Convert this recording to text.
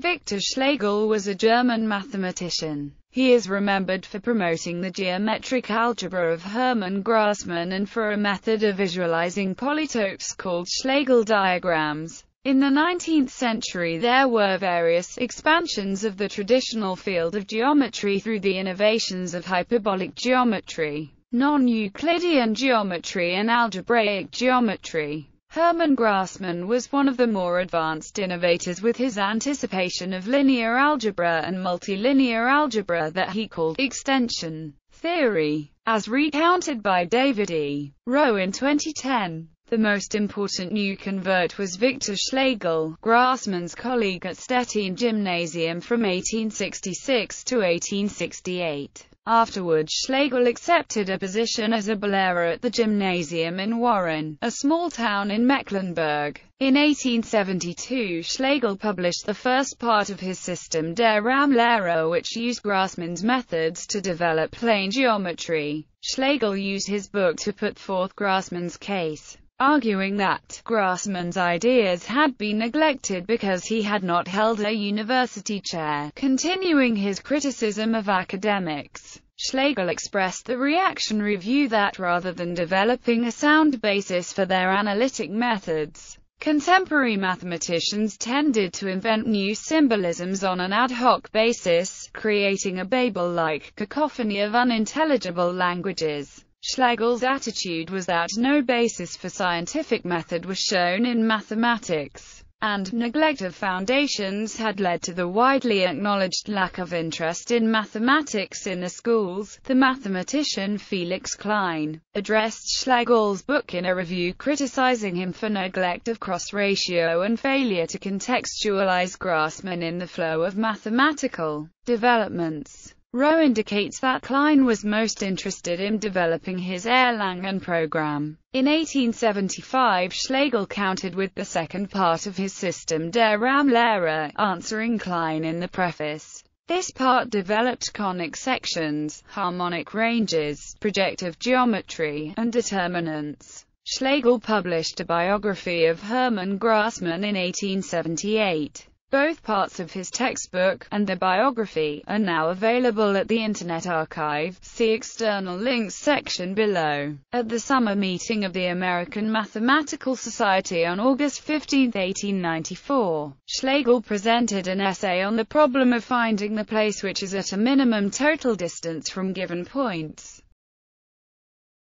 Victor Schlegel was a German mathematician. He is remembered for promoting the geometric algebra of Hermann Grassmann and for a method of visualizing polytopes called Schlegel diagrams. In the 19th century there were various expansions of the traditional field of geometry through the innovations of hyperbolic geometry, non-Euclidean geometry and algebraic geometry. Hermann Grassmann was one of the more advanced innovators with his anticipation of linear algebra and multilinear algebra that he called extension theory. As recounted by David E. Rowe in 2010, the most important new convert was Victor Schlegel, Grassmann's colleague at Stettin Gymnasium from 1866 to 1868. Afterwards Schlegel accepted a position as a balera at the gymnasium in Warren, a small town in Mecklenburg. In 1872 Schlegel published the first part of his system Der Raum which used Grassmann's methods to develop plane geometry. Schlegel used his book to put forth Grassmann's case arguing that Grassmann's ideas had been neglected because he had not held a university chair. Continuing his criticism of academics, Schlegel expressed the reactionary view that rather than developing a sound basis for their analytic methods, Contemporary mathematicians tended to invent new symbolisms on an ad hoc basis, creating a Babel-like cacophony of unintelligible languages. Schlegel's attitude was that no basis for scientific method was shown in mathematics, and neglect of foundations had led to the widely acknowledged lack of interest in mathematics in the schools. The mathematician Felix Klein addressed Schlegel's book in a review criticizing him for neglect of cross ratio and failure to contextualize Grassmann in the flow of mathematical developments. Rowe indicates that Klein was most interested in developing his Erlangen program. In 1875 Schlegel countered with the second part of his system Der Raumlehre, answering Klein in the preface. This part developed conic sections, harmonic ranges, projective geometry, and determinants. Schlegel published a biography of Hermann Grassmann in 1878. Both parts of his textbook, and the biography, are now available at the Internet Archive, see external links section below. At the summer meeting of the American Mathematical Society on August 15, 1894, Schlegel presented an essay on the problem of finding the place which is at a minimum total distance from given points.